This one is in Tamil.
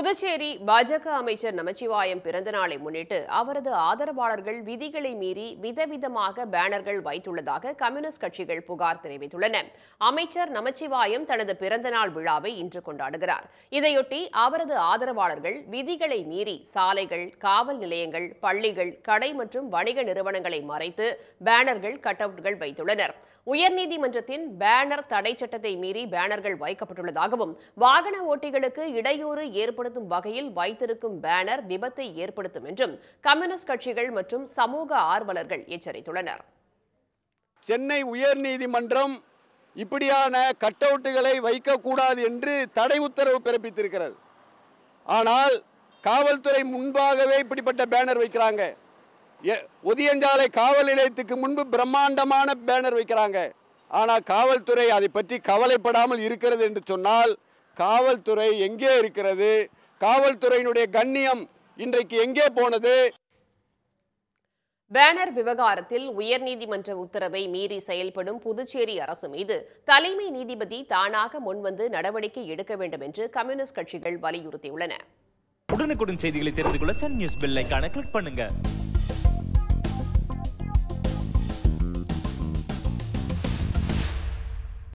புதுச்சேரி பாஜக அமைச்சர் நமச்சிவாயம் பிறந்த நாளை முன்னிட்டு அவரது ஆதரவாளர்கள் விதிகளை மீறி விதவிதமாக பேனர்கள் வைத்துள்ளதாக கம்யூனிஸ்ட் கட்சிகள் புகார் தெரிவித்துள்ளன அமைச்சர் நமச்சிவாயம் தனது பிறந்தநாள் விழாவை இன்று கொண்டாடுகிறார் இதையொட்டி அவரது ஆதரவாளர்கள் விதிகளை மீறி சாலைகள் காவல் நிலையங்கள் பள்ளிகள் கடை மற்றும் வணிக நிறுவனங்களை மறைத்து பேனர்கள் கட் அவுட்கள் வைத்துள்ளனர் உயர்நீதிமன்றத்தின் பேனர் தடை சட்டத்தை மீறி பேனர்கள் வைக்கப்பட்டுள்ளதாகவும் வாகன ஓட்டிகளுக்கு இடையூறு ஏற்படும் ஏற்படுத்தும் வகையில் வைத்திருக்கும் பேனர் விபத்தை ஏற்படுத்தும் என்றும் கம்யூனிஸ்ட் கட்சிகள் மற்றும் சமூக ஆர்வலர்கள் எச்சரித்துள்ளனர் சென்னை உயர்நீதிமன்றம் இப்படியான கட் அவுட்டுகளை வைக்கக்கூடாது என்று தடை உத்தரவு பிறப்பித்திருக்கிறது ஆனால் காவல்துறை முன்பாகவே இப்படிப்பட்ட பேனர் வைக்கிறாங்க ஒதியஞ்சாலை காவல் நிலையத்துக்கு முன்பு பிரம்மாண்டமான பேனர் வைக்கிறாங்க ஆனால் காவல்துறை அதை பற்றி கவலைப்படாமல் இருக்கிறது என்று சொன்னால் காவல்துறை எங்கே இருக்கிறது காவல்துறையினுடைய கண்ணியம் இன்றைக்கு எங்கே போனது பேனர் விவகாரத்தில் உயர்நீதிமன்ற உத்தரவை மீறி செயல்படும் புதுச்சேரி அரசு மீது தலைமை நீதிபதி தானாக முன்வந்து நடவடிக்கை எடுக்க வேண்டும் என்று கம்யூனிஸ்ட் கட்சிகள் வலியுறுத்தியுள்ளன உடனுக்குடன் செய்திகளை தெரிந்து கொள்ள சன் நியூஸ் கிளிக் பண்ணுங்க